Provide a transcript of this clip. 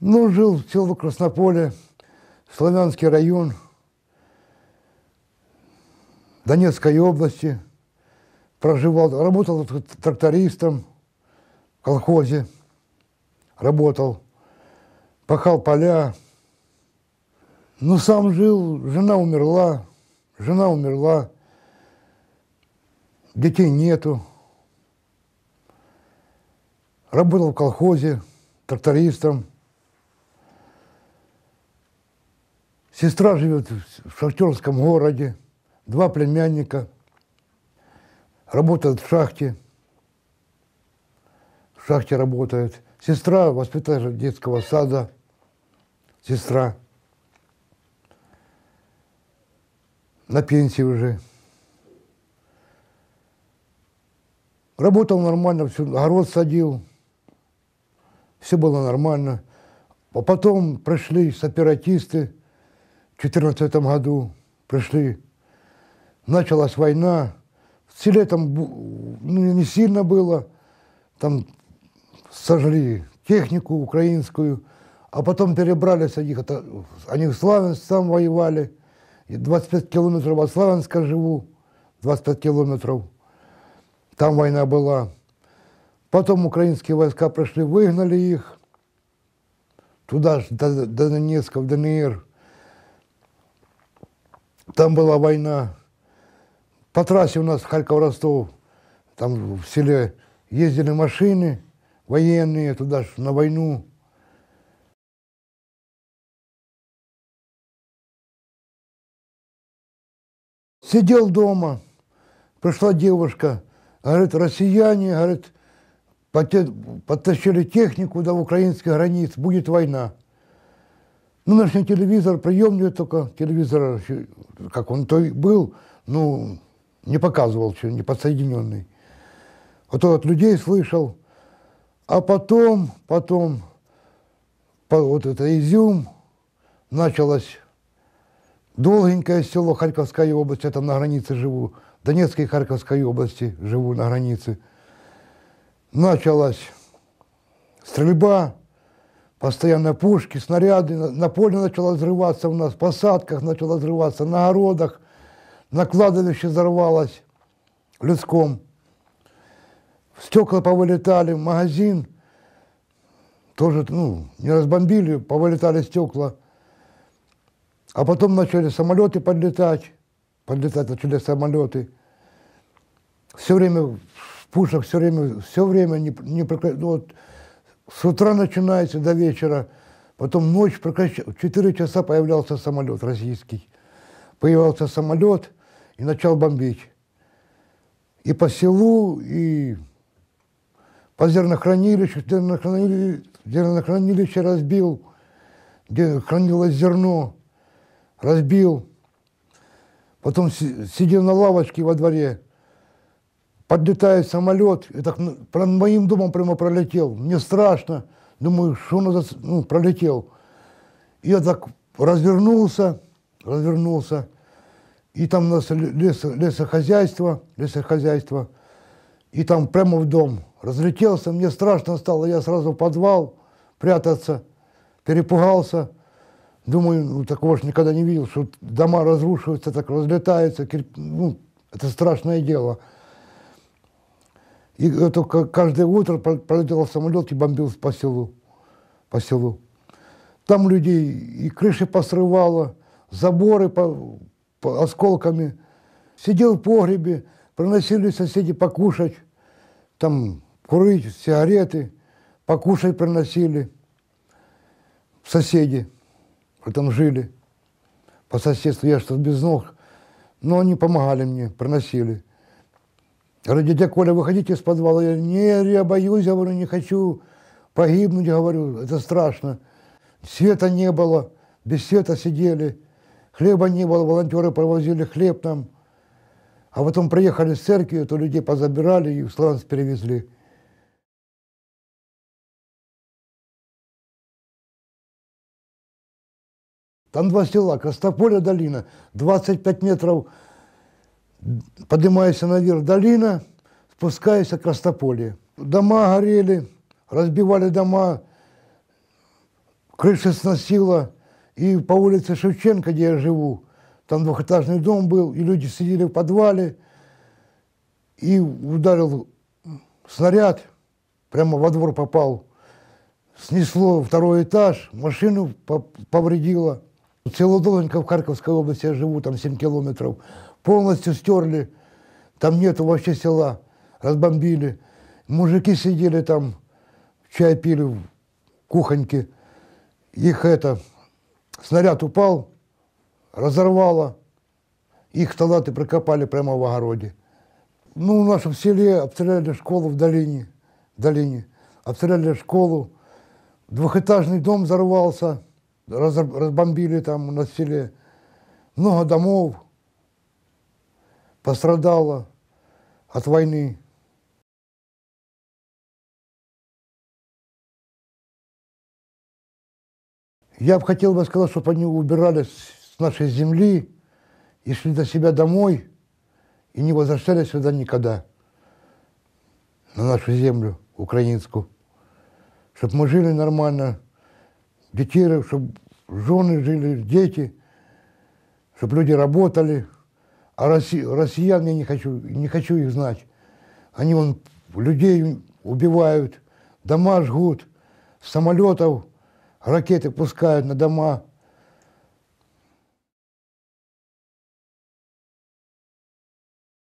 Ну, жил в село Краснополе, Славянский район, Донецкой области. Проживал, работал трактористом в колхозе, работал, пахал поля. Ну, сам жил, жена умерла, жена умерла, детей нету. Работал в колхозе трактористом – Сестра живет в шахтерском городе, два племянника, работают в шахте, в шахте работают. Сестра воспитатель детского сада, сестра на пенсии уже. Работал нормально, все, огород садил, все было нормально. А потом пришли саператисты, 2014 году пришли. Началась война. В селе там ну, не сильно было. Там сожгли технику украинскую. А потом перебрались они, они в Славянск сам воевали. И 25 километров от Славянска живу. 25 километров. Там война была. Потом украинские войска пришли, выгнали их туда же, до, до Донецка, в ДНР там была война. По трассе у нас Харьков-Ростов, там в селе ездили машины военные туда же на войну. Сидел дома, пришла девушка, говорит, россияне, говорит, подтащили технику до украинских границ, будет война. Ну, наш телевизор, приемнее только телевизор, как он то был, ну, не показывал, что не подсоединенный. А то от людей слышал. А потом, потом, по, вот это Изюм, началось долгенькое село Харьковской области, я там на границе живу, Донецкой и Харьковской области живу на границе. Началась стрельба, постоянно пушки, снаряды, на поле начало взрываться у нас, в посадках начало взрываться, на огородах, на кладовище взорвалось людском. Стекла повылетали, магазин тоже, ну, не разбомбили, повылетали стекла. А потом начали самолеты подлетать, подлетать начали самолеты. Все время в пушах, все время, все время не, не прекратилось. Ну, с утра начинается до вечера, потом ночь прекращается. В 4 часа появлялся самолет российский. Появился самолет и начал бомбить. И по селу, и по зернохранилищу. Зернохранилище, зернохранилище разбил, где хранилось зерно, разбил. Потом сидел на лавочке во дворе, Подлетает самолет, и так над ну, моим домом прямо пролетел. Мне страшно. Думаю, что он за... ну, пролетел. Я так развернулся, развернулся. И там у нас лес, лесохозяйство, лесохозяйство. И там прямо в дом. Разлетелся, мне страшно стало. Я сразу в подвал прятаться, перепугался. Думаю, ну такого ж никогда не видел, что дома разрушиваются, так разлетаются. Ну, это страшное дело. И э, только каждое утро пролетал самолет и бомбил по селу. По селу. Там людей и крыши посрывало, заборы по, по осколками. Сидел в погребе, приносили соседи покушать, там курить, сигареты, покушать приносили соседи, там жили по соседству, я что без ног, но они помогали мне, приносили. Говорю, дядя Коля, выходите из подвала. Я говорю, не, я боюсь, я говорю, не хочу погибнуть, говорю, это страшно. Света не было, без света сидели, хлеба не было, волонтеры провозили хлеб нам. А потом приехали с церкви, то людей позабирали и в Славянск перевезли. Там два села, Костополя долина, 25 метров поднимаюсь наверх долина, спускаюсь к Ростополе. Дома горели, разбивали дома, крыша сносила. И по улице Шевченко, где я живу, там двухэтажный дом был, и люди сидели в подвале, и ударил снаряд, прямо во двор попал. Снесло второй этаж, машину повредило. Целодолонько в Харьковской области я живу, там 7 километров полностью стерли, там нету вообще села, разбомбили. Мужики сидели там, чай пили в кухоньке, их это, снаряд упал, разорвало, их талаты прокопали прямо в огороде. Ну, в нашем селе обстреляли школу в долине, в долине, обстреляли школу, двухэтажный дом взорвался, разбомбили там на селе, много домов, пострадала от войны. Я бы хотел бы сказать, чтобы они убирались с нашей земли и шли до себя домой и не возвращались сюда никогда, на нашу землю украинскую. Чтобы мы жили нормально, детей, чтобы жены жили, дети, чтобы люди работали. А росси, россиян я не хочу, не хочу их знать. Они вон людей убивают, дома жгут, самолетов, ракеты пускают на дома.